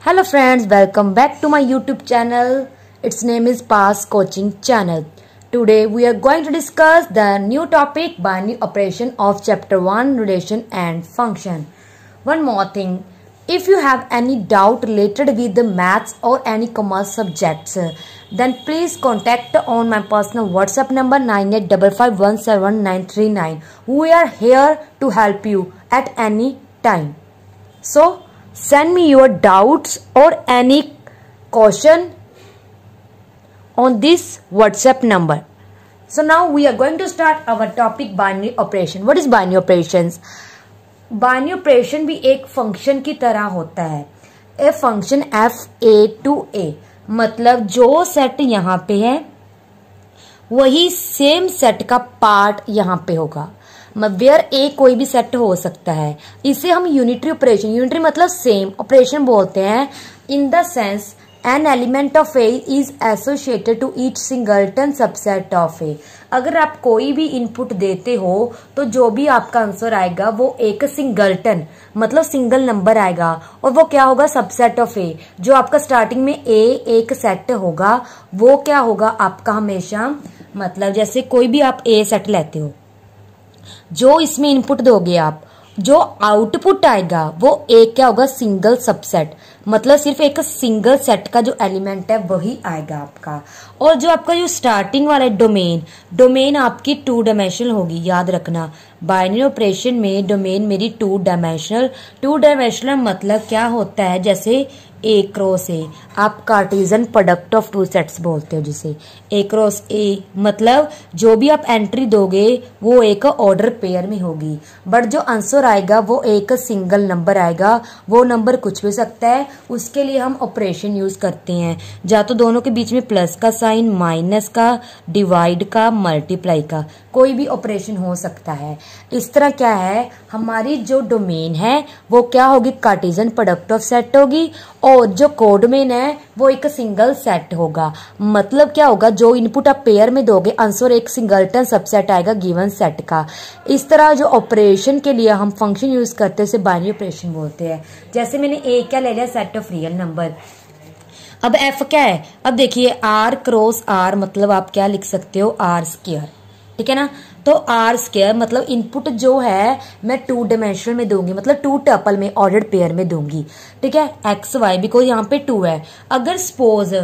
hello friends welcome back to my youtube channel its name is pass coaching channel today we are going to discuss the new topic binary operation of chapter 1 relation and function one more thing if you have any doubt related with the maths or any commerce subjects, then please contact on my personal WhatsApp number 9855179939. We are here to help you at any time. So send me your doubts or any question on this WhatsApp number. So now we are going to start our topic binary operation. What is binary operations? बान्यूप्रेशन भी एक function की तरह होता है a function f A to A मतलब जो set यहाँ पे है वही सेम सेट का पार्ट यहाँ पे होगा वेयर मतलब ए कोई भी सेट हो सकता है इसे हम यूनिटरी ऑपरेशन यूनिटरी मतलब सेम ऑपरेशन बोलते हैं in the sense an element of A is associated to each singleton subset of A अगर आप कोई भी इनपुट देते हो तो जो भी आपका आंसर आएगा वो एक सिंगलटन मतलब सिंगल नंबर आएगा और वो क्या होगा सबसेट ऑफ ए जो आपका स्टार्टिंग में ए एक सेट होगा वो क्या होगा आपका हमेशा मतलब जैसे कोई भी आप ए सेट लेते हो जो इसमें इनपुट दोगे आप जो आउटपुट आएगा वो एक क्या होगा सिंगल सबसेट मतलब सिर्फ एक सिंगल सेट का जो एलिमेंट है वही आएगा आपका और जो आपका जो स्टार्टिंग वाला डोमेन डोमेन आपकी टू डायमेंशनल होगी याद रखना बाइनरी ऑपरेशन में डोमेन मेरी टू डायमेंशनल टू डायमेंशनल मतलब क्या होता है जैसे ए क्रॉस ए आप Cartesian product of two sets बोलते हो जिसे ए क्रॉस ए मतलब जो भी आप एंट्री दोगे वो एक ऑर्डर पेयर में होगी बट जो आंसर आएगा वो एक सिंगल नंबर आएगा वो नंबर कुछ भी सकता है उसके लिए हम ऑपरेशन यूज़ करते हैं या तो दोनों के बीच में प्लस का साइन माइनस का डिवाइड का मल्टीप्लाई का कोई भी ऑपरेशन हो सकता है तो इस तरह क्या है हमारी जो डोमेन है वो क्या होगी कार्टिजन प्रोडक्ट ऑफ सेट होगी और जो कोडमेन है वो एक सिंगल सेट होगा मतलब क्या होगा जो इनपुट आप पेयर में दोगे आंसर एक सिंगलटन सबसेट आएगा गिवन सेट का इस तरह जो ऑपरेशन के लिए हम फंक्शन यूज करते हैं उसे बाइनरी ऑपरेशन बोलते हैं जैसे मैंने ए क्या ले लिया सेट ऑफ रियल नंबर अब एफ क्या है अब देखिए आर क्रॉस आर मतलब आप क्या लिख सकते हो आर स्क्र ठीक है ना तो आर स्केयर मतलब इनपुट जो है मैं टू डायमेंशनल में दूंगी मतलब टू टपल में ऑर्डर पेयर में दूंगी ठीक है एक्स वाई बिकॉज यहाँ पे टू है अगर सपोज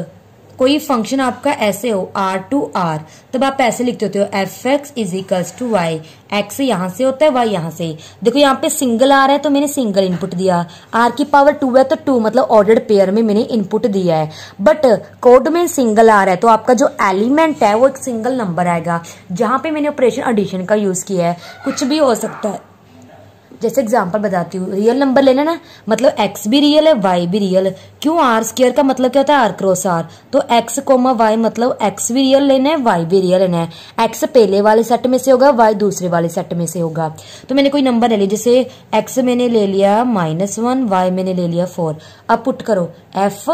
कोई फंक्शन आपका ऐसे हो आर टू आर तब आप ऐसे लिखते होते हो f x is equals to y x यहाँ से होता है वाई यहाँ से देखो यहाँ पे सिंगल आर है तो मैंने सिंगल इनपुट दिया आर की पावर टू है तो टू मतलब ऑर्डर्ड पेयर में मैंने इनपुट दिया है बट कोड में सिंगल आर है तो आपका जो एलिमेंट है वो एक सिंगल नंबर आएगा जहां पे मैंने ऑपरेशन एडिशन का यूज़ किया है कुछ भी हो सकता है जैसे एग्जाम्पल बताती हूँ रियल नंबर लेना ना मतलब एक्स भी रियल है वाई भी रियल है क्यों आर स्केयर का मतलब क्या होता है आर क्रॉस आर तो एक्स कोमा वाई मतलब एक्स भी रियल लेना है वाई भी रियल लेना है एक्स पहले वाले सेट में से होगा वाई दूसरे वाले सेट में से होगा तो मैंने कोई नंबर ले लिया जैसे एक्स मैंने ले लिया माइनस वन वाई मैंने ले लिया फोर अब पुट करो एफ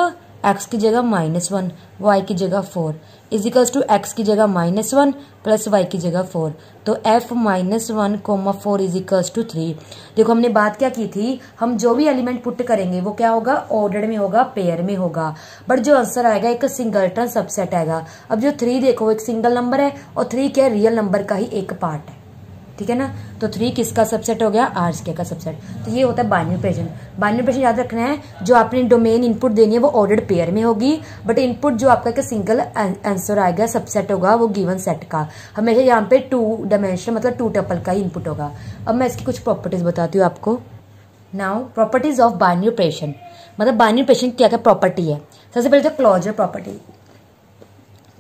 एक्स की जगह माइनस वन वाई की जगह फोर इजिकल्स टू एक्स की जगह माइनस वन प्लस वाई की जगह फोर तो f minus one comma four equals to three देखो हमने बात क्या की थी हम जो भी एलिमेंट पुट करेंगे वो क्या होगा ऑर्डर में होगा पेयर में होगा बट जो आंसर आएगा एक सिंगलटन सबसेट आएगा अब जो थ्री देखो एक सिंगल नंबर है और थ्री क्या रियल नंबर का ही एक पार्ट है ठीक है ना तो थ्री किसका सबसेट हो गया आर स्केयर का सबसेट तो ये होता है बाइनरी ऑपरेशन बाइनरी ऑपरेशन याद रखना है जो आपने डोमेन इनपुट देनी है वो ऑर्डर्ड पेयर में होगी बट इनपुट जो आपका एक सिंगल आंसर आएगा सबसेट होगा वो गिवन सेट का हमेशा यहाँ पे टू डायमेंशन मतलब टू टपल का इनपुट होगा अब मैं इसकी कुछ प्रॉपर्टीज बताती हूँ आपको now properties of binary operation मतलब बाइनरी ऑपरेशन क्या क्या प्रॉपर्टी है सबसे पहले तो क्लोजर प्रॉपर्टी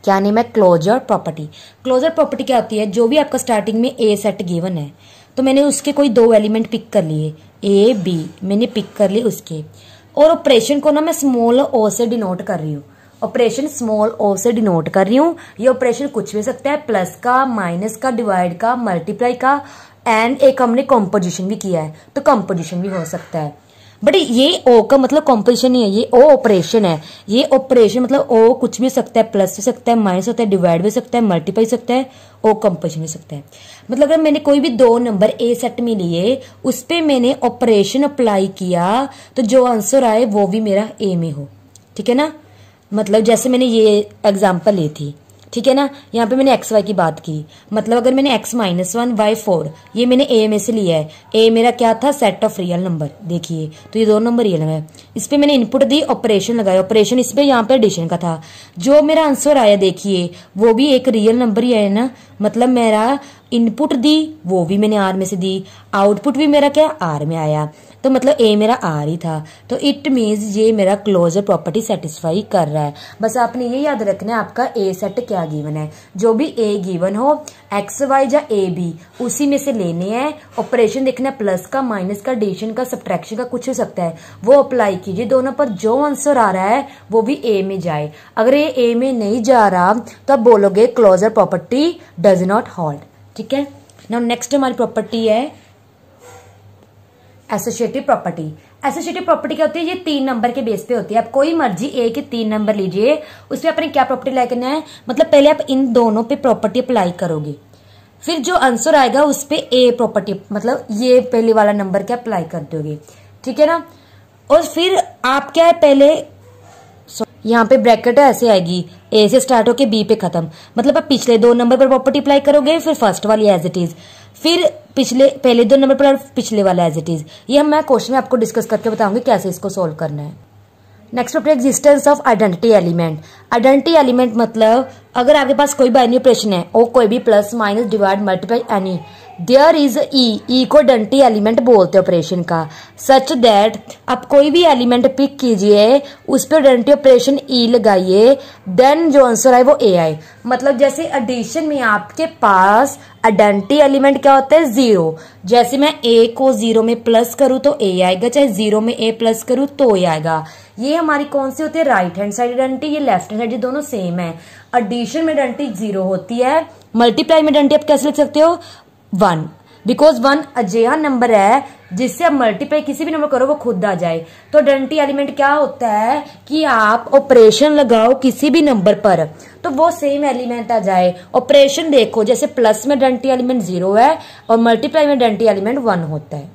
क्या नेम है क्लोजर प्रॉपर्टी क्लोजर प्रॉपर्टी क्या होती है जो भी आपका स्टार्टिंग में ए सेट गिवन है तो मैंने उसके कोई दो एलिमेंट पिक कर लिए ए बी मैंने पिक कर लिए उसके और ऑपरेशन को ना मैं स्मॉल ओ से डिनोट कर रही हूँ ऑपरेशन स्मॉल ओ से डिनोट कर रही हूँ ये ऑपरेशन कुछ भी सकता है प्लस का माइनस का डिवाइड का मल्टीप्लाई का एंड एक हमने कॉम्पोजिशन भी किया है तो कॉम्पोजिशन भी हो सकता है बट ये ओ का मतलब कॉम्पोजिशन नहीं है ये ओ ऑपरेशन है ये ऑपरेशन मतलब ओ कुछ भी सकता है प्लस भी सकता है माइनस सकता है डिवाइड भी सकता है मल्टीप्लाई सकता है ओ कॉम्पोजिशन भी सकता है मतलब अगर मैंने कोई भी दो नंबर ए सेट में लिए उस पर मैंने ऑपरेशन अप्लाई किया तो जो आंसर आए वो भी मेरा ए में हो ठीक है ना मतलब जैसे मैंने ये एग्जाम्पल ली थी ठीक है ना यहाँ पे मैंने एक्स वाई की बात की मतलब अगर मैंने x minus one y four ये मैंने ए में से लिया है ए मेरा क्या था सेट ऑफ रियल नंबर देखिए तो ये दोनों नंबर रियल है इस पर मैंने इनपुट दी ऑपरेशन लगाया ऑपरेशन इस पर यहाँ पे एडिशन का था जो मेरा आंसर आया देखिए वो भी एक रियल नंबर ही है ना मतलब मेरा इनपुट दी वो भी मैंने आर में से दी आउटपुट भी मेरा क्या आर में आया तो मतलब ए मेरा आर ही था तो इट मीन्स ये मेरा क्लोजर प्रॉपर्टी सेटिस्फाई कर रहा है बस आपने ये याद रखना है आपका ए सेट क्या गिवन है जो भी ए गिवन हो एक्स वाई या ए बी उसी में से लेने हैं ऑपरेशन देखना है प्लस का माइनस का डिशन का सब्ट्रैक्शन का कुछ हो सकता है वो अप्लाई कीजिए दोनों पर जो आंसर आ रहा है वो भी ए में जाए अगर ये ए में नहीं जा रहा तो आप बोलोगे closure property does not hold ठीक है ना नेक्स्ट हमारी प्रॉपर्टी है एसोसिएटिव प्रॉपर्टी एसोसिएटिव प्रॉपर्टी क्या होती है ये तीन नंबर के बेस पे होती है आप कोई मर्जी एक ही तीन नंबर लीजिए उसमें अपने क्या प्रॉपर्टी अप्लाई करना है मतलब पहले आप इन दोनों पे प्रॉपर्टी अप्लाई करोगे फिर जो आंसर आएगा उस पर ए प्रॉपर्टी मतलब ये पहले वाला नंबर क्या अप्लाई कर दोगे ठीक है ना और फिर आप क्या है पहले यहाँ पे ब्रैकेट ऐसे आएगी ए से स्टार्ट होके बी पे खत्म मतलब आप पिछले दो नंबर पर प्रॉपर्टी अप्लाई करोगे फिर फर्स्ट वाली एज इट इज फिर पिछले पहले दो नंबर पर पिछले वाला एज इट इज ये मैं क्वेश्चन में आपको डिस्कस करके बताऊंगी कैसे इसको सोल्व करना है नेक्स्ट अपने existence of identity element identity element मतलब अगर आपके पास कोई भी एनी ऑपरेशन है वो कोई भी plus minus divide multiply any there is e e को डंटी एलिमेंट बोलते ऑपरेशन का सच दैट आप कोई भी एलिमेंट पिक कीजिए उस पर डंटी ऑपरेशन ई लगाइए देन जो आंसर आए वो ए आए मतलब जैसे एडिशन में आपके पास अडेंटी एलिमेंट क्या होता है जीरो जैसे मैं ए को जीरो में प्लस करूं तो ए आएगा चाहे जीरो में ए प्लस करूं तो ए आएगा ये हमारी कौन सी होती है राइट हैंड साइड डंटी ये लेफ्ट हैंड साइड दोनों सेम है एडिशन में डंटी जीरो होती है मल्टीप्लाई में डंटी आप कैसे लिख सकते हो वन बिकॉज वन अजिहा नंबर है जिससे आप मल्टीप्लाई किसी भी नंबर करो वो खुद आ जाए तो डेंटी एलिमेंट क्या होता है कि आप ऑपरेशन लगाओ किसी भी नंबर पर तो वो सेम एलिमेंट आ जाए ऑपरेशन देखो जैसे प्लस में डेंटी एलिमेंट जीरो है और मल्टीप्लाई में डेंटी एलिमेंट वन होता है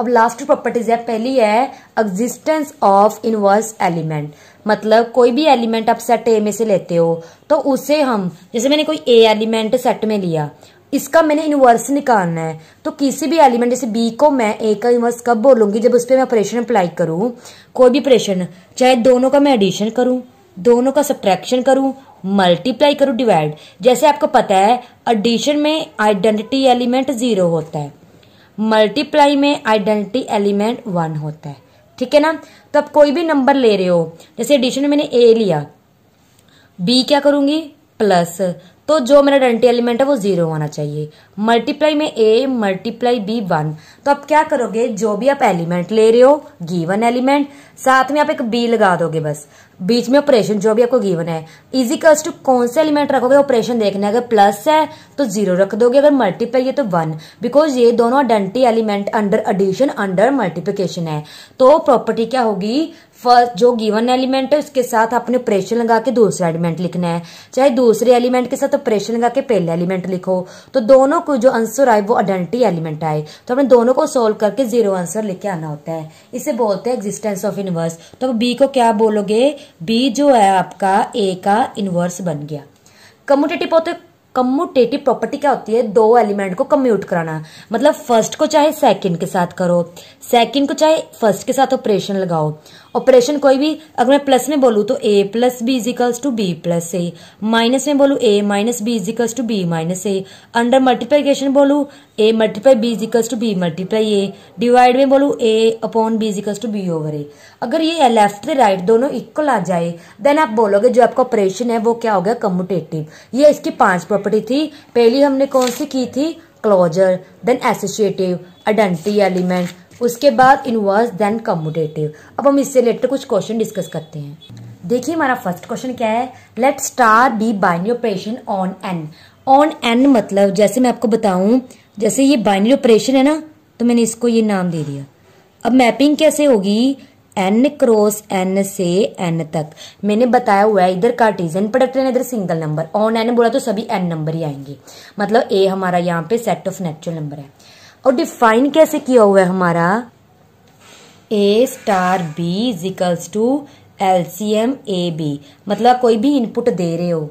अब लास्ट प्रॉपर्टीज है पहली है एग्जिस्टेंस ऑफ इनवर्स एलिमेंट मतलब कोई भी एलिमेंट आप सेट ए में से लेते हो तो उसे हम जैसे मैंने कोई ए एलिमेंट सेट में लिया इसका मैंने इन्वर्स निकालना है तो किसी भी एलिमेंट जैसे बी को मैं ए का इन्वर्स कब बोलूंगी जब उस पर मैं ऑपरेशन अप्लाई करूं कोई भी ऑपरेशन चाहे दोनों का मैं एडिशन करूं दोनों का सब्ट्रैक्शन करूं मल्टीप्लाई करूं डिवाइड जैसे आपको पता है एडिशन में आइडेंटिटी एलिमेंट जीरो होता है मल्टीप्लाई में आइडेंटिटी एलिमेंट वन होता है ठीक है ना तो आप कोई भी नंबर ले रहे हो जैसे एडिशन में मैंने ए लिया बी क्या करूंगी प्लस तो जो मेरा डेंटी एलिमेंट है वो जीरो होना चाहिए मल्टीप्लाई में ए मल्टीप्लाई बी वन तो आप क्या करोगे जो भी आप एलिमेंट ले रहे हो गिवन एलिमेंट साथ में आप एक बी लगा दोगे बस बीच में ऑपरेशन जो भी आपको गिवन है इजी कस टू कौन से एलिमेंट रखोगे ऑपरेशन देखने अगर प्लस है तो जीरो रख दोगे अगर मल्टीप्लाई है तो वन बिकॉज ये दोनों identity element under addition under multiplication है तो प्रॉपर्टी क्या होगी फर्स्ट जो गिवन एलिमेंट है उसके साथ आपने प्रेशर लगा के दूसरा एलिमेंट लिखना है चाहे दूसरे एलिमेंट के साथ ऑपरेशन लगा के पहला एलिमेंट लिखो तो दोनों को जो आंसर आए वो आइडेंटिटी एलिमेंट आए तो अपने दोनों को सोल्व करके जीरो आंसर लेके आना होता है इसे बोलते हैं एग्जिस्टेंस ऑफ इनवर्स तो बी को क्या बोलोगे बी जो है आपका ए का इनवर्स बन गया कम्यूटेटिव होते कम्यूटेटिव प्रॉपर्टी क्या होती है दो एलिमेंट को कम्यूट कराना मतलब फर्स्ट को चाहे सेकंड के साथ करो सेकंड को चाहे फर्स्ट के साथ ऑपरेशन लगाओ ऑपरेशन कोई भी अगर मैं प्लस में बोलूँ तो A plus B equals to B plus A minus में बोलूँ A minus B equals to B minus A under multiplication बोलूँ A multiply B equals to B multiply A divide में बोलूँ A upon B equals to B over A अगर ये left right दोनों equal आ जाए देन आप बोलोगे जो आपका ऑपरेशन है वो क्या हो गया कम्यूटेटिव ये इसकी पांच प्रॉपर्टी थी पहली हमने कौन सी की थी closure then associative identity element उसके बाद इनवर्स देन कम्यूटेटिव अब हम इससे रिलेटेड कुछ क्वेश्चन डिस्कस करते हैं देखिए हमारा फर्स्ट क्वेश्चन क्या है let star be binary operation on N on N मतलब जैसे मैं आपको बताऊं जैसे ये बाइनरी ऑपरेशन है ना तो मैंने इसको ये नाम दे दिया अब मैपिंग कैसे होगी एन क्रॉस एन से एन तक मैंने बताया हुआ है इधर कार्टिजन प्रोडक्ट लेना इधर सिंगल नंबर ऑन एन बोला तो सभी एन नंबर ही आएंगे मतलब ए हमारा यहाँ पे सेट ऑफ नेचुरल नंबर है और डिफाइन कैसे किया हुआ है हमारा A star B equals to L C M A B मतलब कोई भी इनपुट दे रहे हो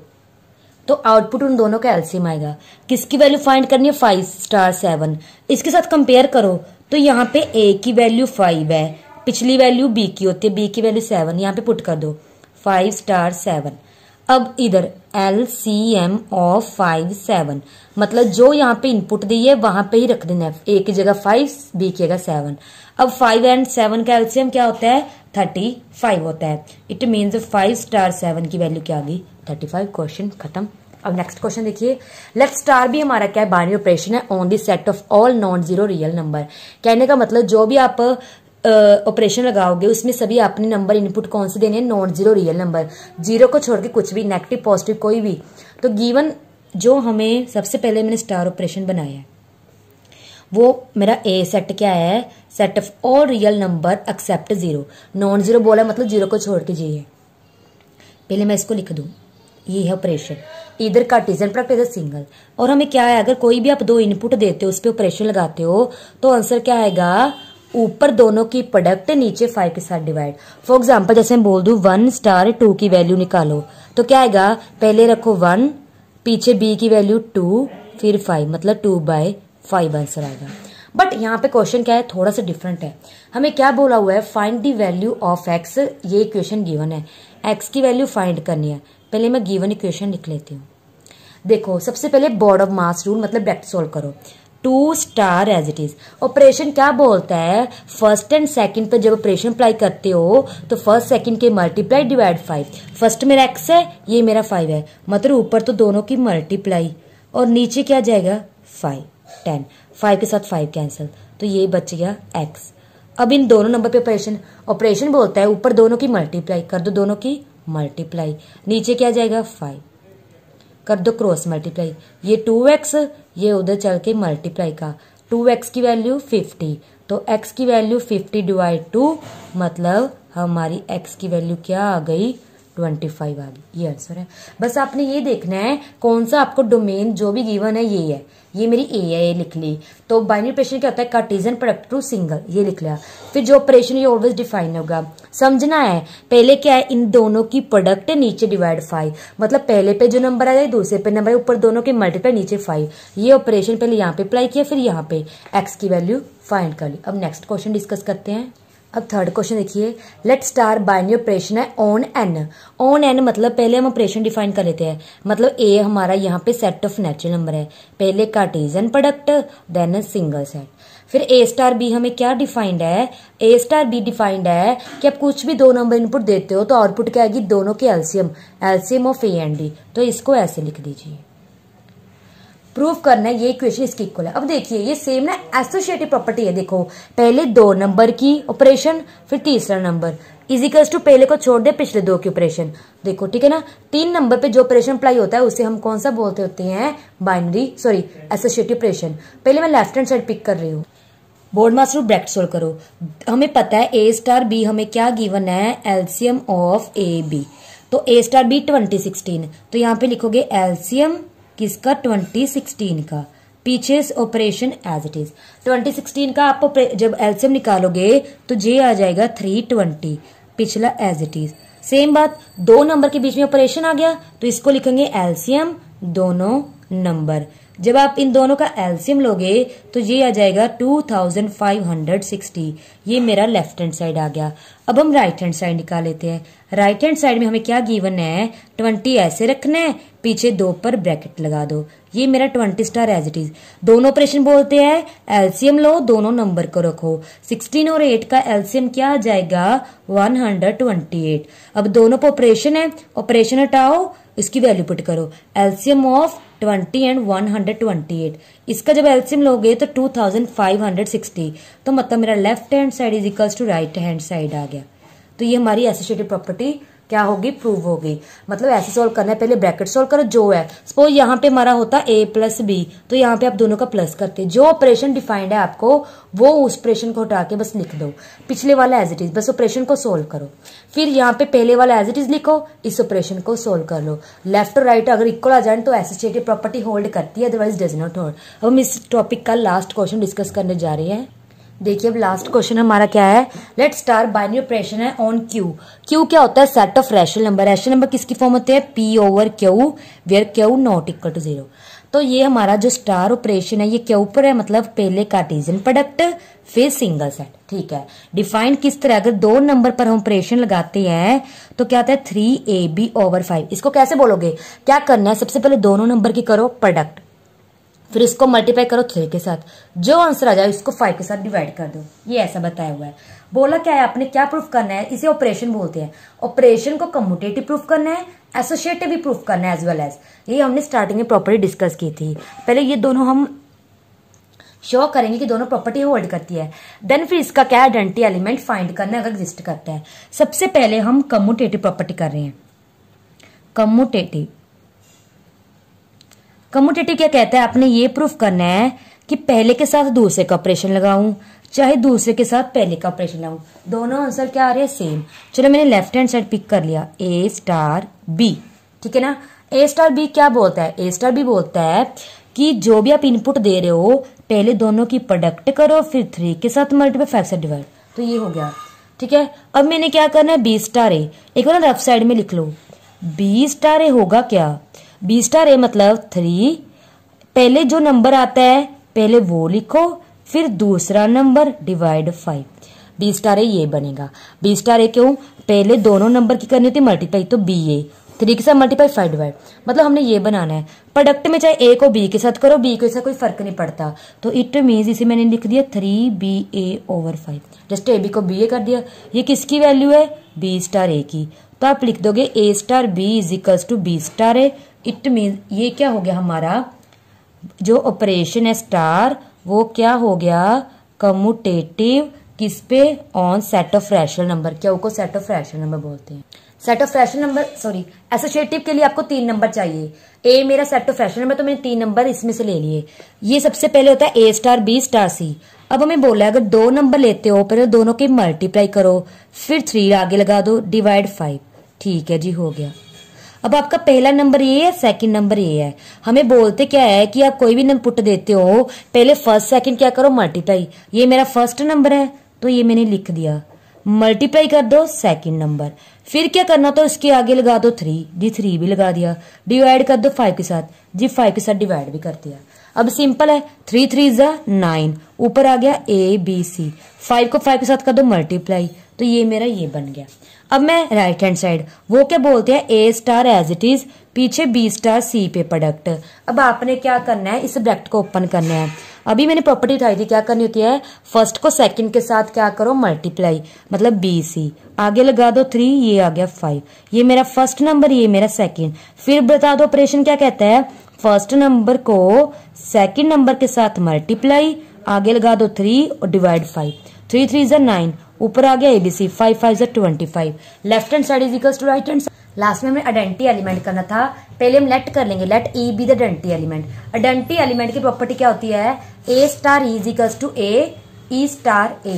तो आउटपुट उन दोनों का एलसीएम आएगा किसकी वैल्यू फाइंड करनी है फाइव स्टार सेवन इसके साथ कंपेयर करो तो यहाँ पे ए की वैल्यू फाइव है पिछली वैल्यू बी की होती है बी की वैल्यू सेवन यहाँ पे पुट कर दो फाइव स्टार सेवन अब इधर L C M of five seven मतलब जो यहाँ पे इनपुट दी है वहां पे ही रख देना है ए की जगह फाइव बी की जगह सेवन अब फाइव एंड सेवन का एलसीएम क्या होता है थर्टी फाइव होता है it means five star seven की वैल्यू क्या आ गई थर्टी फाइव क्वेश्चन खत्म अब नेक्स्ट क्वेश्चन देखिए लेफ्ट स्टार भी हमारा क्या है बाइनरी ऑपरेशन है on the set of all non zero real number कहने का मतलब जो भी आप ऑपरेशन लगाओगे उसमें सभी अपने नंबर इनपुट कौन से देने हैं non zero real number zero को छोड़ के कुछ भी नेगेटिव पॉजिटिव कोई भी तो गिवन जो हमें सबसे पहले मैंने स्टार ऑपरेशन बनाया है वो मेरा ए सेट क्या है set of all real number except zero non zero बोला मतलब जीरो को छोड़ के जी है पहले मैं इसको लिख दू ये है ऑपरेशन इधर कार्टिजन प्रोडक्ट इधर सिंगल और हमें क्या है अगर कोई भी आप दो इनपुट देते हो उस पर ऑपरेशन लगाते हो तो आंसर क्या आएगा ऊपर दोनों की प्रोडक्ट नीचे फाइव के साथ डिवाइड फॉर एग्जाम्पल जैसे मैं बोल दू वन स्टार टू की वैल्यू निकालो तो क्या आएगा पहले रखो वन पीछे बी की वैल्यू टू फिर फाइव मतलब टू बाय फाइव आंसर आएगा बट यहाँ पे क्वेश्चन क्या है थोड़ा सा डिफरेंट है हमें क्या बोला हुआ है find the value of x ये इक्वेशन गिवन है एक्स की वैल्यू फाइंड करनी है पहले मैं गिवन इक्वेशन लिख लेती हूँ देखो सबसे पहले बॉर्ड ऑफ मास रूल मतलब ब्रैकेट सोल्व करो two star as it is operation क्या बोलता है फर्स्ट एंड सेकंड पे जब ऑपरेशन अप्लाई करते हो तो फर्स्ट सेकंड के मल्टीप्लाई डिवाइड फाइव फर्स्ट मेरा एक्स है ये मेरा फाइव है मतलब ऊपर तो दोनों की मल्टीप्लाई और नीचे क्या जाएगा फाइव टेन फाइव के साथ फाइव कैंसिल तो ये बच गया एक्स अब इन दोनों नंबर पे ऑपरेशन ऑपरेशन बोलता है ऊपर दोनों की मल्टीप्लाई कर दो दोनों की मल्टीप्लाई नीचे क्या जाएगा फाइव कर दो क्रॉस मल्टीप्लाई ये टू एक्स ये उधर चल के मल्टीप्लाई का टू एक्स की वैल्यू फिफ्टी तो एक्स की वैल्यू फिफ्टी डिवाइड टू मतलब हमारी एक्स की वैल्यू क्या आ गई ट्वेंटी फाइव आ गई ये आंसर है बस आपने ये देखना है कौन सा आपको डोमेन जो भी गिवन है ये है ये मेरी ए है ये लिख ली तो बाइनरी ऑपरेशन क्या होता है कार्टेजन प्रोडक्ट टू सिंगल ये लिख लिया फिर जो ऑपरेशन ये ऑलवेज डिफाइन होगा समझना है पहले क्या है इन दोनों की प्रोडक्ट नीचे डिवाइड फाइव मतलब पहले पे जो नंबर आया दूसरे पे नंबर ऊपर दोनों के मल्टीपल नीचे फाइव ये ऑपरेशन पहले यहाँ पे अप्लाई किया फिर यहाँ पे एक्स की वैल्यू फाइंड कर ली अब नेक्स्ट क्वेश्चन डिस्कस करते हैं अब थर्ड क्वेश्चन देखिए लेट स्टार बाइनरी ऑपरेशन है ऑन एन ऑन एन मतलब पहले हम ऑपरेशन डिफाइन कर लेते हैं मतलब ए हमारा यहाँ पे सेट ऑफ नेचुरल नंबर है पहले Cartesian product then single set फिर ए स्टार बी हमें क्या डिफाइंड है ए स्टार बी डिफाइंड है कि आप कुछ भी दो नंबर इनपुट देते हो तो आउटपुट क्या आएगी दोनों के LCM LCM of A and D तो इसको ऐसे लिख दीजिए प्रूव करना है ये इक्वेशन इसकी इक्वल है अब देखिए ये सेम ना एसोसिएटिव प्रॉपर्टी है देखो पहले दो नंबर की ऑपरेशन फिर तीसरा नंबर इजिकल्स टू पहले को छोड़ दे पिछले दो के ऑपरेशन देखो ठीक है ना तीन नंबर पे जो ऑपरेशन अप्लाई होता है उसे हम कौन सा बोलते होते हैं बाइनरी सॉरी एसोसिएटिव ऑपरेशन पहले मैं लेफ्ट हैंड साइड पिक कर रही हूँ बोर्ड मास्टर ब्रैकेट सोल्व करो हमें पता है ए स्टार बी हमें क्या गिवन है एल्सियम ऑफ ए बी तो A star B twenty sixteen तो यहाँ पे लिखोगे एल्सियम किसका 2016 का पीछे ऑपरेशन एज इट इज 2016 का आप जब एल्सियम निकालोगे तो जे आ जाएगा 320 पिछला एज इट इज सेम बात दो नंबर के बीच में ऑपरेशन आ गया तो इसको लिखेंगे एल्सियम दोनों नंबर जब आप इन दोनों का एल्सियम लोगे तो ये आ जाएगा 2560 ये मेरा लेफ्ट हैंड साइड आ गया अब हम राइट हैंड साइड निकाल लेते हैं राइट हैंड साइड में हमें क्या गिवन है 20 ऐसे रखना है पीछे दो पर ब्रैकेट लगा दो ये मेरा 20 स्टार एज इट इज दोनों ऑपरेशन बोलते हैं एल्सियम लो दोनों नंबर को रखो 16 और 8 का एल्सियम क्या आ जाएगा 128 अब दोनों पर ऑपरेशन है ऑपरेशन हटाओ इसकी वैल्यू पुट करो एल्सियम ऑफ 20 एंड 128 इसका जब एल्सियम लोगे तो 2560 तो मतलब मेरा left hand side is equals to right hand side आ गया तो ये हमारी एसोसिएटेड प्रॉपर्टी क्या होगी प्रूव होगी मतलब ऐसे सोल्व करना है पहले ब्रैकेट सोल्व करो जो है सपोज यहाँ पे हमारा होता है ए प्लस बी तो यहाँ पे आप दोनों का प्लस करते जो ऑपरेशन डिफाइंड है आपको वो उस ऑपरेशन को हटा के बस लिख दो पिछले वाला एज इट इज बस ऑपरेशन को सोल्व करो फिर यहाँ पे पहले वाला एज इट इज लिखो इस ऑपरेशन को सोल्व कर लो लेफ्ट और राइट अगर इक्वल आ जाए तो एसोसिएटिव प्रॉपर्टी होल्ड करती है अदरवाइज डज नॉट होल्ड अब हम इस टॉपिक का लास्ट क्वेश्चन डिस्कस करने जा रहे हैं देखिए अब लास्ट क्वेश्चन हमारा क्या है लेट स्टार बाइनरी ऑपरेशन है ऑन क्यू क्यू क्या होता है set of rational number rational number किसकी फॉर्म होते हैं P over Q where Q not equal to zero तो ये हमारा जो स्टार ऑपरेशन है ये क्यू पर है मतलब पहले कार्टेजियन प्रोडक्ट फिर सिंगल सेट ठीक है डिफाइंड किस तरह अगर दो नंबर पर हम ऑपरेशन लगाते हैं तो क्या होता है three A B over five इसको कैसे बोलोगे क्या करना है सबसे पहले दोनों नंबर की करो प्रोडक्ट फिर इसको मल्टीप्लाई करो थ्री के साथ जो आंसर आ जाए इसको फाइव के साथ डिवाइड कर दो ये ऐसा बताया हुआ है बोला क्या है आपने क्या प्रूफ करना है इसे ऑपरेशन बोलते हैं ऑपरेशन को कम्यूटेटिव प्रूफ करना है एसोसिएटिव भी प्रूफ करना है एज वेल एज ये हमने स्टार्टिंग में प्रॉपर्टी डिस्कस की थी पहले ये दोनों हम शो करेंगे कि दोनों प्रॉपर्टी होल्ड करती है देन फिर इसका क्या आइडेंटिटी एलिमेंट फाइंड करना अगर एग्जिस्ट करता है सबसे पहले हम कम्यूटेटिव प्रॉपर्टी कर रहे हैं कम्यूटेटिव कम्यूटेटिव क्या कहता है आपने ये प्रूफ करना है कि पहले के साथ दूसरे का ऑपरेशन लगाऊं चाहे दूसरे के साथ पहले का ऑपरेशन लगाऊं दोनों आंसर क्या आ रहे हैं सेम चलो मैंने लेफ्ट हैंड साइड पिक कर लिया ए स्टार बी ठीक है ना ए स्टार बी क्या बोलता है ए स्टार बी बोलता है कि जो भी आप इनपुट दे रहे हो पहले दोनों की प्रोडक्ट करो फिर थ्री के साथ मल्टीपल फाइव से डिवाइड तो ये हो गया ठीक है अब मैंने क्या करना है बी स्टार ए एक बार लेफ्ट साइड में लिख लो बी स्टार ए होगा क्या बी स्टार ए मतलब थ्री पहले जो नंबर आता है पहले वो लिखो फिर दूसरा number divide five B star A ये बनेगा बी स्टार ए क्यों पहले दोनों नंबर की करनी होती मल्टीप्लाई तो बी ए थ्री के साथ मल्टीप्लाई फाइव डिवाइड मतलब हमने ये बनाना है प्रोडक्ट में चाहे ए को बी के साथ करो बी के साथ कोई फर्क नहीं पड़ता तो इट मीन इसे मैंने लिख दिया three B A over five just A B को बी ए कर दिया ये किसकी वैल्यू है बी स्टार ए की तो आप लिख दोगे A star B is equals to B star A it mean ये क्या हो गया हमारा जो ऑपरेशन है स्टार वो क्या हो गया कमुटेटिव किस पे on set of rational number क्या उसको सेट ऑफ रैशनल नंबर बोलते हैं set of rational number sorry associative के लिए आपको तीन नंबर चाहिए ए मेरा सेट ऑफ रैशनल नंबर तो मैंने तीन नंबर इसमें से ले लिए ये सबसे पहले होता है A star B star C अब हमें बोला है अगर दो नंबर लेते हो पहले दोनों के मल्टीप्लाई करो फिर थ्री आगे लगा दो डिवाइड फाइव ठीक है जी हो गया अब आपका पहला नंबर ये है सेकंड नंबर ये है हमें बोलते क्या है कि आप कोई भी नंबर पुट देते हो पहले फर्स्ट सेकंड क्या करो मल्टीप्लाई ये मेरा फर्स्ट नंबर है तो ये मैंने लिख दिया मल्टीप्लाई कर दो सेकंड नंबर फिर क्या करना तो इसके आगे लगा दो थ्री जी थ्री भी लगा दिया डिवाइड कर दो फाइव के साथ जी फाइव के साथ डिवाइड भी कर दिया अब सिंपल है थ्री थ्री जा नाइन ऊपर आ गया ए बी सी फाइव को फाइव के साथ कर दो मल्टीप्लाई तो ये मेरा ये बन गया अब मैं राइट हैंड साइड वो क्या बोलते हैं A star as it is पीछे बी स्टार सी पे प्रोडक्ट अब आपने क्या करना है इस प्रोडक्ट को ओपन करना है अभी मैंने प्रॉपर्टी उठाई थी क्या करनी होती है फर्स्ट को सेकंड के साथ क्या करो मल्टीप्लाई मतलब बी सी आगे लगा दो थ्री ये आ गया फाइव ये मेरा फर्स्ट नंबर ये मेरा सेकंड फिर बता दो ऑपरेशन क्या कहता है फर्स्ट नंबर को सेकंड नंबर के साथ मल्टीप्लाई आगे लगा दो थ्री और डिवाइड फाइव थ्री थ्री जर नाइन ऊपर आ गया ABC five five Z twenty five left hand side is equal to right hand last में हमें आइडेंटिटी एलिमेंट करना था पहले हम लेट कर लेंगे let E be the identity element identity element की प्रॉपर्टी क्या होती है A star is equal to A E star A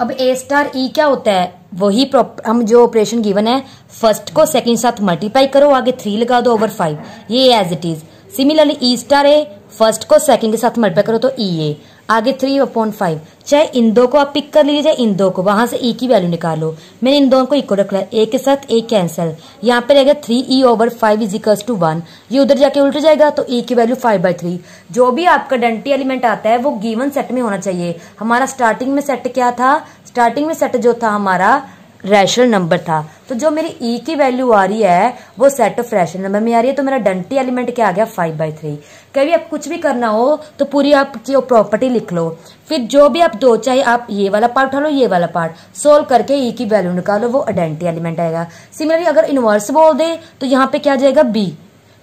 अब ए स्टार ई क्या होता है वही हम जो ऑपरेशन गिवन है फर्स्ट को सेकंड साथ मल्टीप्लाई करो आगे थ्री लगा दो ओवर फाइव ये as it is similarly E star A first को सेकंड के साथ मल्टीप्लाई करो तो ई e ए आगे थ्री अपॉन फाइव चाहे इन दो को आप पिक कर लीजिए चाहे इन दो को वहां से ई की वैल्यू निकालो मैंने इन दोनों को इक्व रख लिया ए के साथ ए कैंसिल यहाँ पे रहेगा three E over five is equal to one ये उधर जाके उल्ट जाएगा तो ई की वैल्यू फाइव बाई थ्री जो भी आपका डेंटी एलिमेंट आता है वो गिवन सेट में होना चाहिए हमारा स्टार्टिंग में सेट क्या था स्टार्टिंग में सेट जो था हमारा रैशनल नंबर था तो जो मेरी ई e की वैल्यू आ रही है वो सेट ऑफ रैशनल नंबर में आ रही है तो मेरा डंटी एलिमेंट क्या आ गया फाइव बाई थ्री कभी आप कुछ भी करना हो तो पूरी आपकी प्रॉपर्टी लिख लो फिर जो भी आप दो चाहे आप ये वाला पार्ट उठा लो ये वाला पार्ट सोल्व करके ई e की वैल्यू निकालो वो आइडेंटी एलिमेंट आएगा सिमिलरली अगर इनवर्स बोल दे तो यहाँ पे क्या जाएगा बी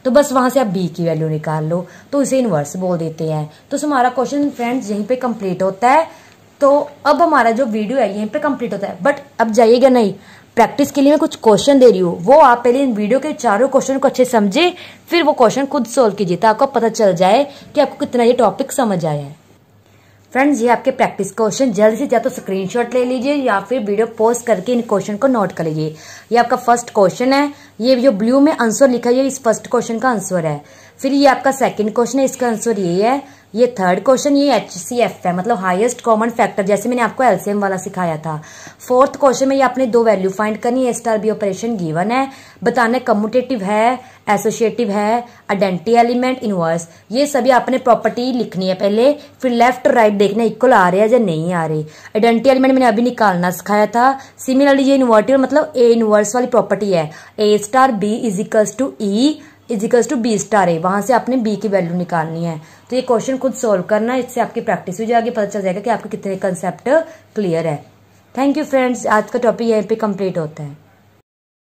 तो बस वहां से आप बी की वैल्यू निकाल लो तो इसे इनवर्स बोल देते हैं तो हमारा क्वेश्चन फ्रेंड्स यहीं पे कंप्लीट होता है तो अब हमारा जो वीडियो है यहीं पे कंप्लीट होता है बट अब जाइएगा नहीं प्रैक्टिस के लिए मैं कुछ क्वेश्चन दे रही हूँ वो आप पहले इन वीडियो के चारों क्वेश्चन को अच्छे समझे फिर वो क्वेश्चन खुद सोल्व कीजिए ताकि आपको पता चल जाए कि आपको कितना ये टॉपिक समझ आया है फ्रेंड्स ये आपके प्रैक्टिस क्वेश्चन जल्द से जल्द तो स्क्रीनशॉट ले लीजिए या फिर वीडियो पोस्ट करके इन क्वेश्चन को नोट कर लीजिए ये आपका फर्स्ट क्वेश्चन है ये जो ब्लू में आंसर लिखा है ये इस फर्स्ट क्वेश्चन का आंसर है फिर ये आपका सेकंड क्वेश्चन है इसका आंसर ये है ये थर्ड क्वेश्चन ये एच सी एफ है मतलब हाईएस्ट कॉमन फैक्टर जैसे मैंने आपको एलसीएम वाला सिखाया था फोर्थ क्वेश्चन में ये आपने दो वैल्यू फाइंड करनी है स्टार बी ऑपरेशन गिवन है बताने कम्यूटेटिव है एसोशिएटिव है आइडेंटी एलिमेंट इनवर्स ये सभी आपने प्रॉपर्टी लिखनी है पहले फिर लेफ्ट राइट देखना इक्वल आ रहे हैं या नहीं आ रहे आइडेंटी एलिमेंट मैंने अभी निकालना सिखाया था सिमिलरली ये इन्वर्टिव मतलब ए इनवर्स वाली प्रॉपर्टी है A star B is equals to E equals to B star है वहां से आपने बी की वैल्यू निकालनी है तो ये क्वेश्चन खुद सॉल्व करना इससे आपकी प्रैक्टिस भी जाएगी पता चल जाएगा कि आपके कितने कंसेप्ट क्लियर है थैंक यू फ्रेंड्स आज का टॉपिक यहीं पे कंप्लीट होता है